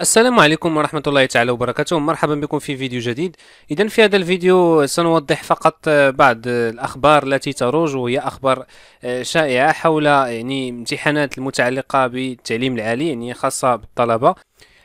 السلام عليكم ورحمة الله تعالى وبركاته مرحبا بكم في فيديو جديد إذا في هذا الفيديو سنوضح فقط آه، بعض الأخبار التي تروج وهي أخبار آه، شائعة حول يعني امتحانات المتعلقة بالتعليم العالي يعني خاصة بالطلبة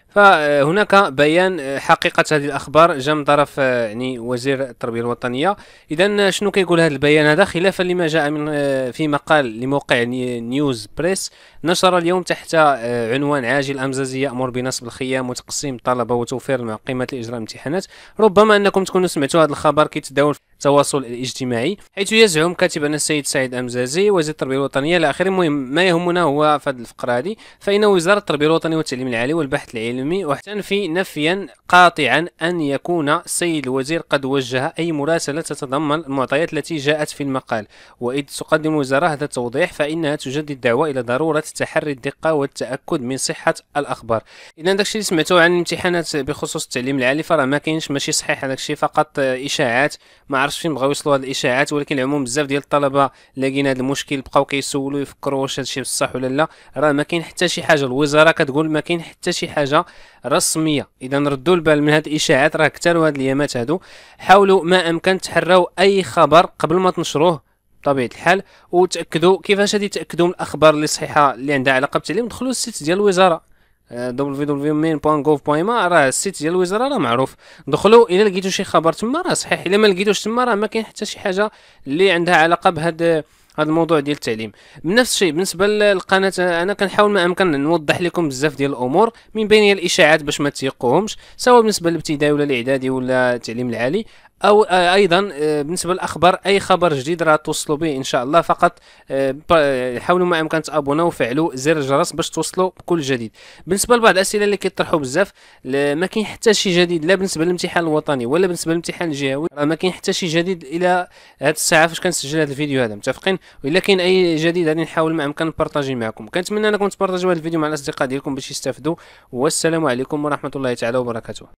فهناك بيان آه، حقيقة هذه الأخبار جاء من طرف آه، يعني وزير التربية الوطنية إذا آه، شنو كيقول هذا البيان هذا خلافا لما جاء من في مقال لموقع نيوز بريس نشر اليوم تحت عنوان عاجل أمزازي يأمر بنصب الخيام وتقسيم الطلبة وتوفير قيمة الإجراء الامتحانات ربما أنكم تكونوا سمعتوا هذا الخبر كيتداول التواصل الاجتماعي حيث يزعم كاتب ان السيد سعيد امزازي وزير التربيه الوطنيه الى اخره المهم ما يهمنا هو في هذه الفقره هذه فان وزاره التربيه الوطنيه والتعليم العالي والبحث العلمي وتنفي نفيا قاطعا ان يكون السيد الوزير قد وجه اي مراسله تتضمن المعطيات التي جاءت في المقال واذ تقدم الوزاره هذا التوضيح فانها تجدد الدعوه الى ضروره تحري الدقه والتاكد من صحه الاخبار اذا داكشي اللي سمعتوه عن الامتحانات بخصوص التعليم العالي فراه ما كاينش ماشي صحيح هذاك الشيء فقط اشاعات ما عرفتش فين بغاو يوصلوا هاد الاشاعات ولكن العموم بزاف ديال الطلبه لاقين هاد المشكل بقاو كيسولوا يفكروا واش هادشي بصح ولا لا راه ما كاين حتى شي حاجه الوزاره كتقول ما كاين حتى شي حاجه رسميه اذا ردوا البال من هاد الاشاعات راه كثروا هاد الايامات هادو حاولوا ما امكن تحراو اي خبر قبل ما تنشروه بطبيعه الحال وتاكدوا كيفاش غادي تاكدوا من الاخبار اللي صحيحه اللي عندها علاقه بالتعليم دخلوا السيت ديال الوزاره www.main.gov.ma راه السيت ديال الوزاره راه معروف دخلوا الى لقيتو شي خبر تما راه صحيح الا ما لقيتوش تما راه ما كاين حتى شي حاجه اللي عندها علاقه بهذا هذا الموضوع ديال التعليم بنفس الشيء بالنسبه للقناه انا كنحاول ما امكن نوضح لكم بزاف ديال الامور من بين الاشاعات باش ما تيقوهمش سواء بالنسبه للابتدائي ولا الاعدادي ولا التعليم العالي او آه، ايضا آه، بالنسبه للاخبار اي خبر جديد راه توصلوا به ان شاء الله فقط آه، حاولوا ما امكن تابوناو وفعلوا زر الجرس باش توصلوا بكل جديد بالنسبه لبعض الاسئله اللي كيطرحوا بزاف ما كاين حتى شي جديد لا بالنسبه للامتحان الوطني ولا بالنسبه للامتحان الجهوي راه ما كاين حتى شي جديد الى هاد الساعه فاش كنسجل هذا الفيديو هذا متفقين والا كاين اي جديد غادي نحاول ما امكن نبارطاجي معكم كنتمنى انكم تبارطاجوا هذا الفيديو مع الاصدقاء ديالكم باش يستافدوا والسلام عليكم ورحمه الله تعالى وبركاته